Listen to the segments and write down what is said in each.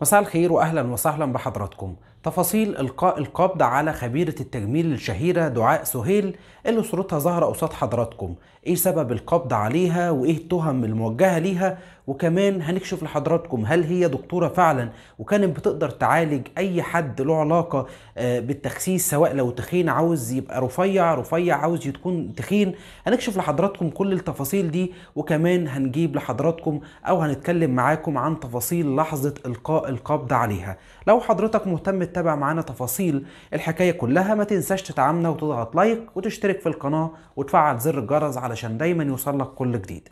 مساء الخير واهلا وسهلا بحضراتكم تفاصيل القاء القبض على خبيره التجميل الشهيره دعاء سهيل اللي صورتها ظاهره قصاد حضراتكم ايه سبب القبض عليها وايه التهم الموجهه ليها وكمان هنكشف لحضراتكم هل هي دكتورة فعلا وكانت بتقدر تعالج اي حد له علاقة آه، بالتخسيس سواء لو تخين عاوز يبقى رفيع رفيع عاوز يكون تخين هنكشف لحضراتكم كل التفاصيل دي وكمان هنجيب لحضراتكم او هنتكلم معاكم عن تفاصيل لحظة القاء القبض عليها لو حضرتك مهتم تتابع معانا تفاصيل الحكاية كلها ما تنساش تدعمنا وتضغط لايك وتشترك في القناة وتفعل زر الجرس علشان دايما يوصلك كل جديد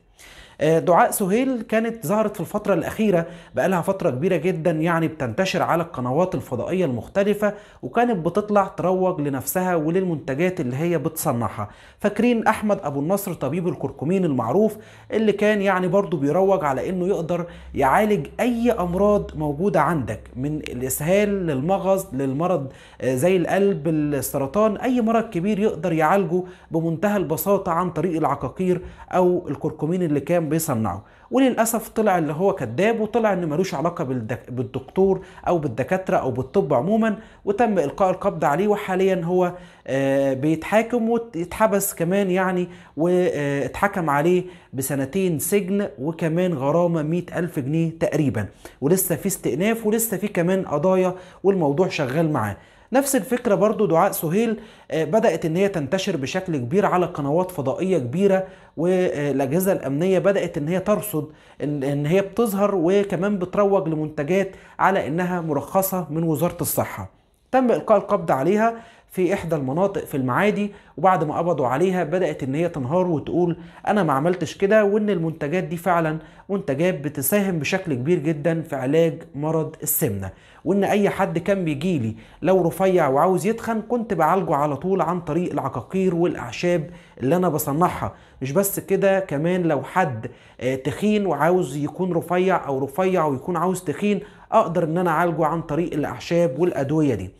آه، دعاء سهيل كانت ظهرت في الفترة الأخيرة بقالها فترة كبيرة جدا يعني بتنتشر على القنوات الفضائية المختلفة وكانت بتطلع تروج لنفسها وللمنتجات اللي هي بتصنعها فاكرين أحمد أبو النصر طبيب الكركمين المعروف اللي كان يعني برضو بيروج على إنه يقدر يعالج أي أمراض موجودة عندك من الإسهال للمغص للمرض آه، زي القلب السرطان أي مرض كبير يقدر يعالجه بمنتهى البساطة عن طريق العقاقير أو الكركمين اللي كان بيصنعه وللاسف طلع اللي هو كذاب وطلع ان ملوش علاقه بالدكتور او بالدكاتره او بالطب عموما وتم القاء القبض عليه وحاليا هو آه، بيتحاكم واتحبس كمان يعني واتحكم عليه بسنتين سجن وكمان غرامه 100000 ألف جنيه تقريبا ولسه في استئناف ولسه في كمان قضايا والموضوع شغال معاه نفس الفكرة برضو دعاء سهيل آه، بدأت ان هي تنتشر بشكل كبير على قنوات فضائية كبيرة والاجهزة الامنية بدأت ان هي ترصد ان هي بتظهر وكمان بتروج لمنتجات على انها مرخصة من وزارة الصحة تم القاء القبض عليها في إحدى المناطق في المعادي وبعد ما قبضوا عليها بدأت إن هي تنهار وتقول أنا ما عملتش كده وإن المنتجات دي فعلا منتجات بتساهم بشكل كبير جدا في علاج مرض السمنة وإن أي حد كان بيجيلي لو رفيع وعاوز يتخن كنت بعالجه على طول عن طريق العقاقير والأعشاب اللي أنا بصنعها مش بس كده كمان لو حد آه، تخين وعاوز يكون رفيع أو رفيع ويكون عاوز تخين أقدر إن أنا أعالجه عن طريق الأعشاب والأدوية دي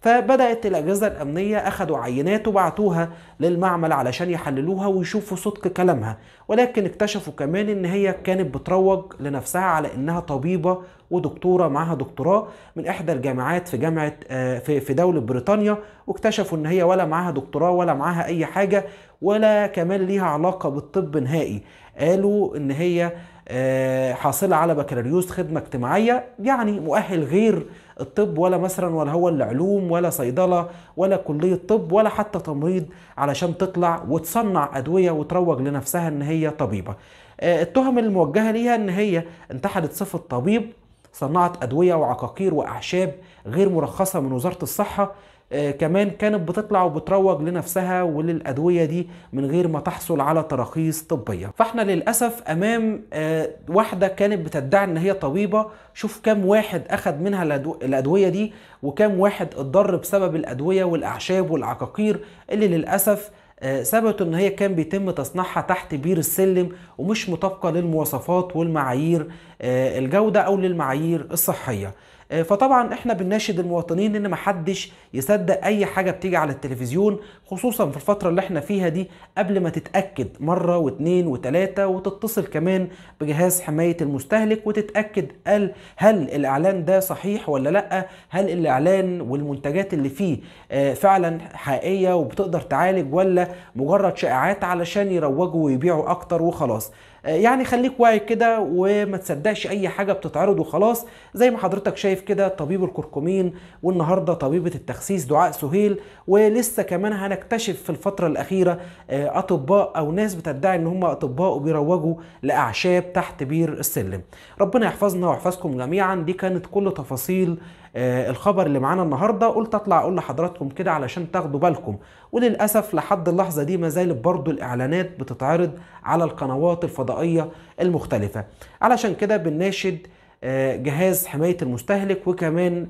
فبدأت الأجهزة الأمنية أخدوا عينات وبعتوها للمعمل علشان يحللوها ويشوفوا صدق كلامها ولكن اكتشفوا كمان إن هي كانت بتروج لنفسها على إنها طبيبة ودكتورة معاها دكتوراه من إحدى الجامعات في جامعة آه، في دولة بريطانيا واكتشفوا إن هي ولا معاها دكتوراه ولا معاها أي حاجة ولا كمان ليها علاقة بالطب نهائي قالوا إن هي آه، حاصلة على بكالوريوس خدمة اجتماعية يعني مؤهل غير الطب ولا مثلا ولا هو اللي علوم ولا صيدله ولا كليه طب ولا حتى تمريض علشان تطلع وتصنع ادويه وتروج لنفسها ان هي طبيبه آه، التهم الموجهه ليها ان هي انتحلت صفه طبيب صنعت ادويه وعقاقير واعشاب غير مرخصه من وزاره الصحه آه، كمان كانت بتطلع وبتروج لنفسها وللأدوية دي من غير ما تحصل على تراخيص طبية فاحنا للأسف أمام آه، واحدة كانت بتدعي إن هي طبيبة شوف كام واحد أخد منها الأدوية دي وكم واحد اتضر بسبب الأدوية والأعشاب والعقاقير اللي للأسف آه، ثبتوا ان هي كان بيتم تصنيعها تحت بير السلم ومش مطابقه للمواصفات والمعايير الجوده او للمعايير الصحيه آه، فطبعا احنا بنناشد المواطنين ان محدش يصدق اي حاجه بتيجي على التلفزيون خصوصا في الفتره اللي احنا فيها دي قبل ما تتاكد مره واثنين وثلاثه وتتصل كمان بجهاز حمايه المستهلك وتتاكد قال هل الاعلان ده صحيح ولا لا هل الاعلان والمنتجات اللي فيه آه، فعلا حقيقيه وبتقدر تعالج ولا مجرد شائعات علشان يروجوا ويبيعوا اكتر وخلاص آه، يعني خليك واعي كده وما تصدقش اي حاجه بتتعرض وخلاص زي ما حضرتك شايف شايف كده طبيب الكركمين والنهارده طبيبه التخسيس دعاء سهيل ولسه كمان هنكتشف في الفتره الاخيره آه، اطباء او ناس بتدعي ان هم اطباء وبيروجوا لاعشاب تحت بير السلم ربنا يحفظنا ويحفظكم جميعا دي كانت كل تفاصيل آه، الخبر اللي معانا النهارده قلت اطلع اقول لحضراتكم كده علشان تاخدوا بالكم وللاسف لحد اللحظه دي ما زالت برضه الاعلانات بتتعرض على القنوات الفضائيه المختلفه علشان كده بنناشد آه، جهاز حمايه المستهلك وكمان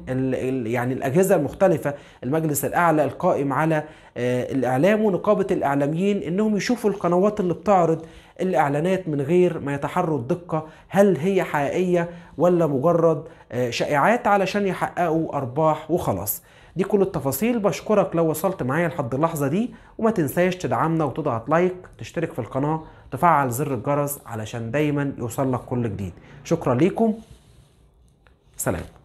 يعني الاجهزه المختلفه المجلس الاعلى القائم على آه، الاعلام ونقابه الاعلاميين انهم يشوفوا القنوات اللي بتعرض الاعلانات من غير ما يتحروا الدقه هل هي حقيقيه ولا مجرد آه، شائعات علشان يحققوا ارباح وخلاص دي كل التفاصيل بشكرك لو وصلت معايا لحد اللحظه دي وما تنساش تدعمنا وتضغط لايك تشترك في القناه تفعل زر الجرس علشان دايما يوصل لك كل جديد شكرا ليكم سلام